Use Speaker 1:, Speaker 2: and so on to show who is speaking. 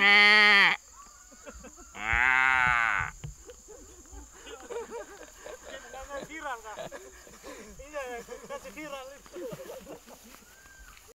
Speaker 1: Eh.
Speaker 2: Iya, kasih viral itu.